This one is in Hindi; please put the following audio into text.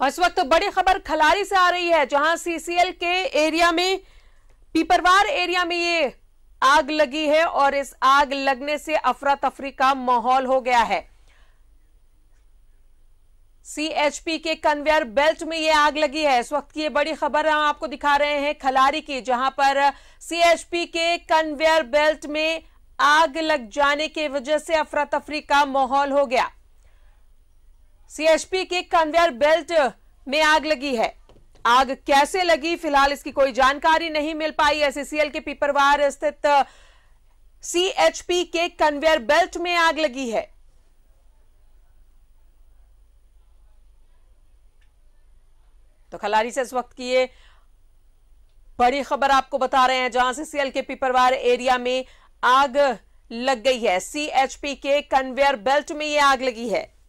और इस वक्त बड़ी खबर खलारी से आ रही है जहां सीसीएल के एरिया में पीपरवार एरिया में ये आग लगी है और इस आग लगने से अफरा तफरी का माहौल हो गया है सीएचपी के कन्वेयर बेल्ट में ये आग लगी है इस वक्त की ये बड़ी खबर हम आपको दिखा रहे हैं खलारी की जहां पर सीएचपी के कन्वेयर बेल्ट में आग लग जाने की वजह से अफरा तफरी का माहौल हो गया सीएचपी के कन्वेयर बेल्ट में आग लगी है आग कैसे लगी फिलहाल इसकी कोई जानकारी नहीं मिल पाई एसएससीएल के पिपरवार स्थित सीएचपी के कन्वेयर बेल्ट में आग लगी है तो खलारी से इस वक्त की ये बड़ी खबर आपको बता रहे हैं जहां से सीएल के पिपरवार एरिया में आग लग गई है सीएचपी के कन्वेयर बेल्ट में ये आग लगी है